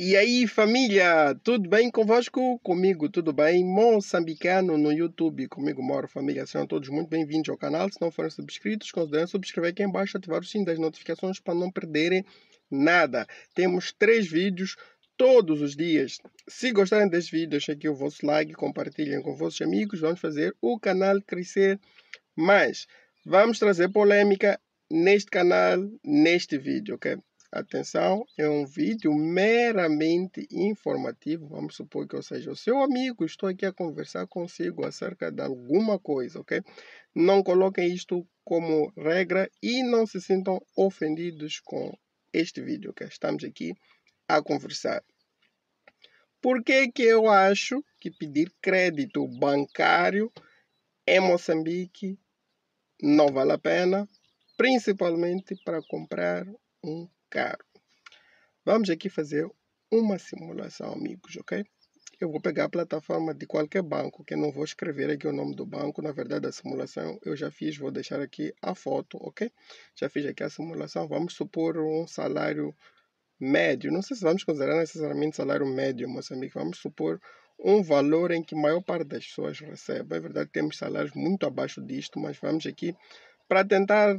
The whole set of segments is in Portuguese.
E aí, família, tudo bem convosco? Comigo tudo bem? Moçambicano no YouTube, comigo moro, família. Sejam todos muito bem-vindos ao canal. Se não forem subscritos, considerem subscrever aqui embaixo, ativar o sininho das notificações para não perderem nada. Temos três vídeos todos os dias. Se gostarem deste vídeo, deixem aqui o vosso like, compartilhem com vossos amigos. Vamos fazer o canal crescer mais. Vamos trazer polêmica neste canal, neste vídeo, ok? atenção, é um vídeo meramente informativo. Vamos supor que eu seja o seu amigo, estou aqui a conversar consigo acerca de alguma coisa, ok? Não coloquem isto como regra e não se sintam ofendidos com este vídeo, que okay? estamos aqui a conversar. Por que, que eu acho que pedir crédito bancário em Moçambique não vale a pena, principalmente para comprar um caro. Vamos aqui fazer uma simulação, amigos, ok? Eu vou pegar a plataforma de qualquer banco, que eu não vou escrever aqui o nome do banco. Na verdade, a simulação eu já fiz, vou deixar aqui a foto, ok? Já fiz aqui a simulação. Vamos supor um salário médio. Não sei se vamos considerar necessariamente salário médio, meus amigos. Vamos supor um valor em que a maior parte das pessoas recebe. É verdade temos salários muito abaixo disto, mas vamos aqui para tentar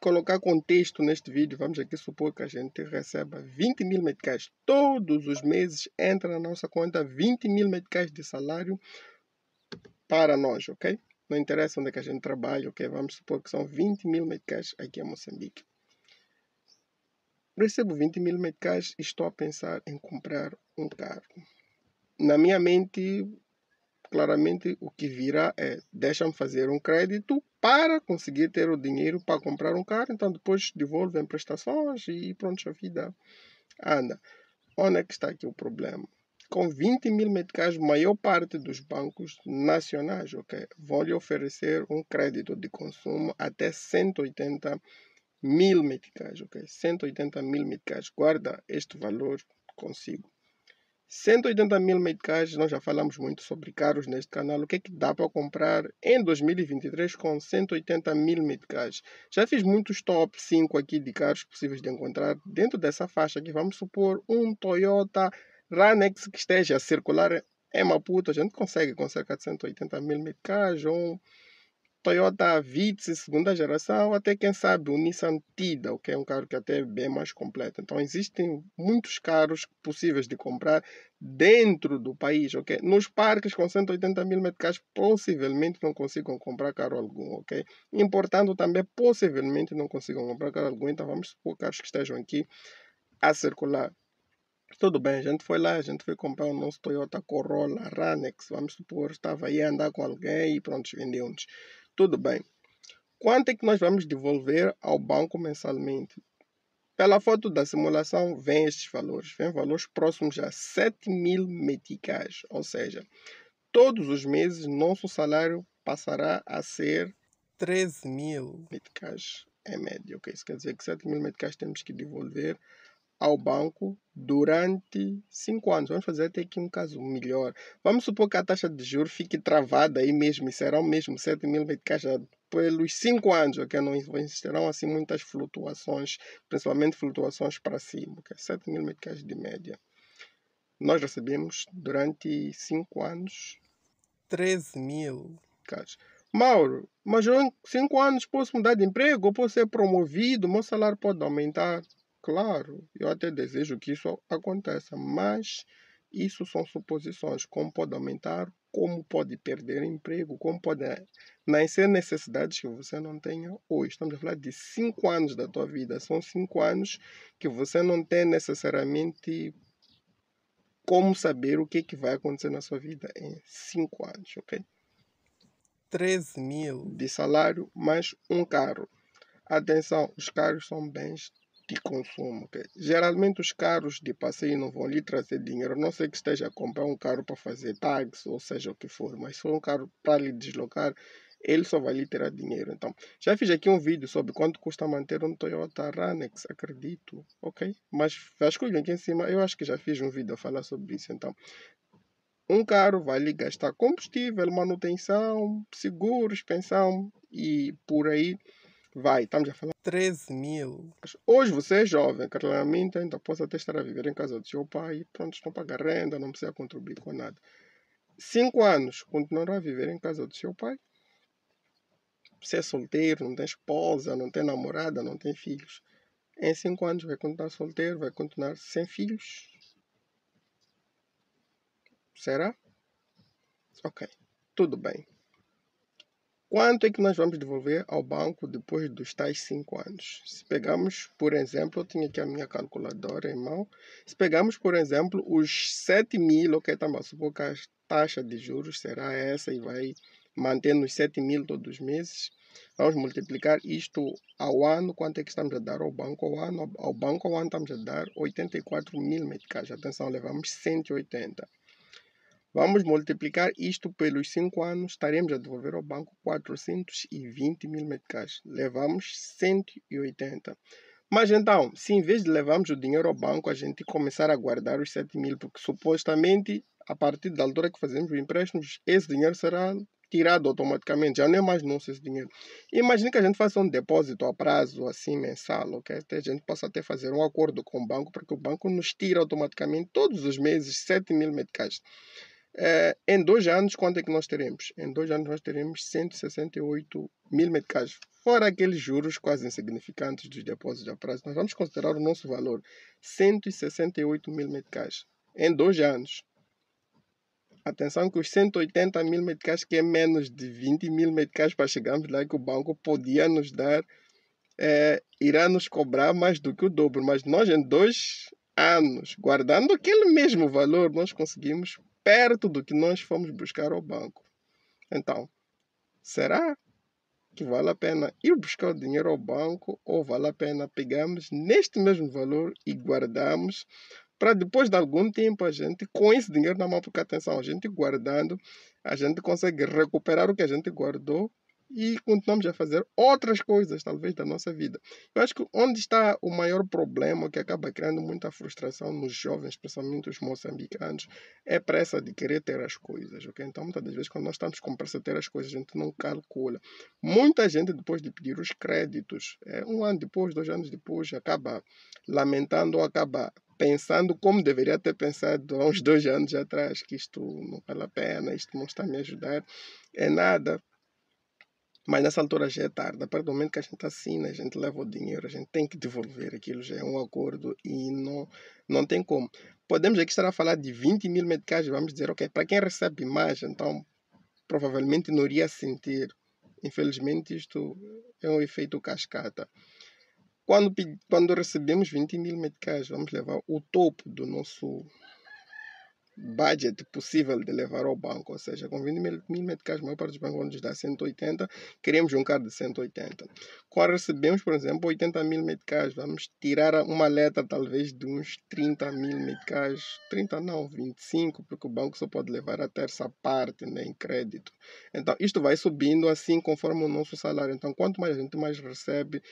colocar contexto neste vídeo, vamos aqui supor que a gente receba 20 mil meticais todos os meses, entra na nossa conta 20 mil meticais de salário para nós, ok? Não interessa onde é que a gente trabalha, ok? Vamos supor que são 20 mil meticais aqui em Moçambique. Recebo 20 mil meticais e estou a pensar em comprar um carro. Na minha mente, claramente o que virá é deixa-me fazer um crédito para conseguir ter o dinheiro para comprar um carro, então depois devolvem prestações e pronto, a vida anda. Onde é que está aqui o problema? Com 20 mil meticais, maior parte dos bancos nacionais okay, vão lhe oferecer um crédito de consumo até 180 mil meticais. Okay? 180 mil meticais. Guarda este valor consigo. 180 mil meticais, nós já falamos muito sobre carros neste canal. O que é que dá para comprar em 2023 com 180 mil meticais? Já fiz muitos top 5 aqui de carros possíveis de encontrar dentro dessa faixa aqui. Vamos supor um Toyota Ranex que esteja a circular em é Maputo. A gente consegue com cerca de 180 mil meticais ou um Toyota Vitz, segunda geração, até quem sabe o Nissan Tida, que é um carro que é até é bem mais completo. Então existem muitos carros possíveis de comprar dentro do país, ok? Nos parques com 180 mil metros possivelmente não consigam comprar carro algum, ok? Importando também possivelmente não consigam comprar carro algum, então vamos supor carros que estejam aqui a circular. Tudo bem, a gente foi lá, a gente foi comprar o nosso Toyota Corolla Ranex, vamos supor, estava aí a andar com alguém e pronto, vendeu-nos. Tudo bem. Quanto é que nós vamos devolver ao banco mensalmente? Pela foto da simulação, vem estes valores. Vem valores próximos a 7 mil meticais. Ou seja, todos os meses nosso salário passará a ser 13 mil meticais em média. Okay? Isso quer dizer que 7 mil meticais temos que devolver ao banco durante 5 anos. Vamos fazer até aqui um caso melhor. Vamos supor que a taxa de juros fique travada aí mesmo e serão mesmo 7 mil de caixa pelos 5 anos, ok? Não existirão assim muitas flutuações, principalmente flutuações para cima, ok? 7 mil meticais de média. Nós recebemos durante 5 anos 13 mil. Caixas. Mauro, mas eu em 5 anos posso mudar de emprego, posso ser promovido, meu salário pode aumentar. Claro, eu até desejo que isso aconteça, mas isso são suposições. Como pode aumentar, como pode perder emprego, como pode eh, nascer necessidades que você não tenha hoje. Estamos a falar de cinco anos da tua vida. São cinco anos que você não tem necessariamente como saber o que, é que vai acontecer na sua vida em cinco anos, ok? 13 mil de salário mais um carro. Atenção, os carros são bens de consumo. Que geralmente os carros de passeio não vão lhe trazer dinheiro, não sei que esteja a comprar um carro para fazer tags ou seja o que for, mas se for um carro para lhe deslocar, ele só vai lhe tirar dinheiro. Então, já fiz aqui um vídeo sobre quanto custa manter um Toyota Ranex, acredito, ok? Mas vasculhem aqui em cima, eu acho que já fiz um vídeo a falar sobre isso. Então, um carro vai lhe gastar combustível, manutenção, seguros, pensão e por aí vai, estamos a falar. 13 mil. Hoje você é jovem, claramente ainda então pode até estar a viver em casa do seu pai, pronto, a pagar renda, não precisa contribuir com nada. Cinco anos, continuará a viver em casa do seu pai. Você é solteiro, não tem esposa, não tem namorada, não tem filhos. Em cinco anos vai continuar solteiro, vai continuar sem filhos. Será? Ok, tudo bem. Quanto é que nós vamos devolver ao banco depois dos tais 5 anos? Se pegamos, por exemplo, eu tenho aqui a minha calculadora em mão. Se pegamos, por exemplo, os 7 mil, ok, tá mal, supor que a taxa de juros será essa e vai mantendo os 7 mil todos os meses. Vamos multiplicar isto ao ano, quanto é que estamos a dar ao banco ao ano? Ao banco ao ano estamos a dar 84 mil meticais. Atenção, levamos 180. Vamos multiplicar isto pelos 5 anos, estaremos a devolver ao banco 420 mil meticais. Levamos 180. Mas então, se em vez de levarmos o dinheiro ao banco, a gente começar a guardar os 7 mil, porque supostamente, a partir da altura que fazemos o empréstimo, esse dinheiro será tirado automaticamente, já não é mais nosso esse dinheiro. Imagina que a gente faça um depósito a prazo, assim, mensal, ok? Até a gente possa até fazer um acordo com o banco, porque o banco nos tira automaticamente todos os meses 7 mil meticais. Uh, em dois anos, quanto é que nós teremos? Em dois anos, nós teremos 168 mil meticais. Fora aqueles juros quase insignificantes dos depósitos a prazo, nós vamos considerar o nosso valor: 168 mil meticais. Em dois anos. Atenção que os 180 mil meticais, que é menos de 20 mil meticais para chegarmos lá, que o banco podia nos dar, eh, irá nos cobrar mais do que o dobro. Mas nós, em dois anos, guardando aquele mesmo valor, nós conseguimos perto do que nós fomos buscar ao banco. Então, será que vale a pena ir buscar o dinheiro ao banco ou vale a pena pegarmos neste mesmo valor e guardarmos para depois de algum tempo a gente, com esse dinheiro na mão, porque atenção, a gente guardando, a gente consegue recuperar o que a gente guardou e continuamos a fazer outras coisas, talvez, da nossa vida. Eu acho que onde está o maior problema que acaba criando muita frustração nos jovens, principalmente os moçambicanos, é pressa de querer ter as coisas, ok? Então, muitas das vezes, quando nós estamos com pressa de ter as coisas, a gente não calcula. Muita gente, depois de pedir os créditos, é, um ano depois, dois anos depois, acaba lamentando ou acaba pensando como deveria ter pensado há uns dois anos atrás, que isto não vale a pena, isto não está a me ajudar, é nada, mas nessa altura já é tarde. A partir do momento que a gente assina, a gente leva o dinheiro, a gente tem que devolver aquilo, já é um acordo e não, não tem como. Podemos aqui estar a falar de 20 mil medicais, vamos dizer, ok, para quem recebe mais, então provavelmente não iria sentir. Infelizmente, isto é um efeito cascata. Quando, quando recebemos 20 mil medicais, vamos levar o topo do nosso budget possível de levar ao banco, ou seja, com 20 mil, mil meticais, a maior parte dos bancos nos dá 180, queremos um card de 180. Quando recebemos, por exemplo, 80 mil meticais, vamos tirar uma letra talvez de uns 30 mil meticais, 30 não, 25, porque o banco só pode levar a terça parte né, em crédito. Então, isto vai subindo assim conforme o nosso salário. Então, quanto mais a gente mais recebe,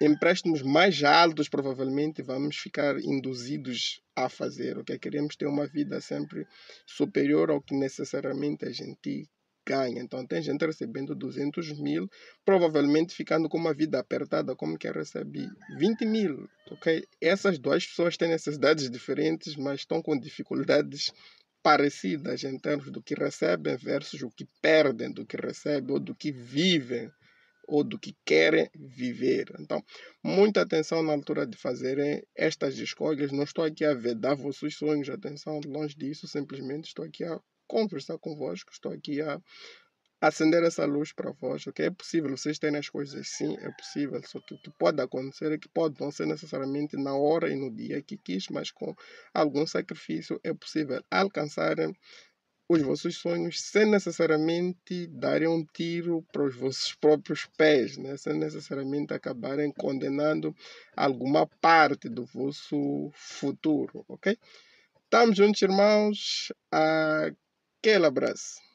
empréstimos mais altos, provavelmente vamos ficar induzidos a fazer, ok? Queremos ter uma vida sempre superior ao que necessariamente a gente ganha. Então, tem gente recebendo 200 mil, provavelmente ficando com uma vida apertada, como quem recebe 20 mil, ok? Essas duas pessoas têm necessidades diferentes, mas estão com dificuldades parecidas em termos do que recebem versus o que perdem do que recebem ou do que vivem ou do que querem viver. Então, muita atenção na altura de fazerem estas escolhas. Não estou aqui a vedar vossos sonhos, atenção, longe disso, simplesmente estou aqui a conversar convosco, estou aqui a acender essa luz para vós, que É possível vocês terem as coisas, sim, é possível, só que o que pode acontecer é que pode não ser necessariamente na hora e no dia que quis, mas com algum sacrifício é possível alcançarem os vossos sonhos sem necessariamente darem um tiro para os vossos próprios pés, né? sem necessariamente acabarem condenando alguma parte do vosso futuro, ok? Estamos juntos, irmãos. Aquele abraço.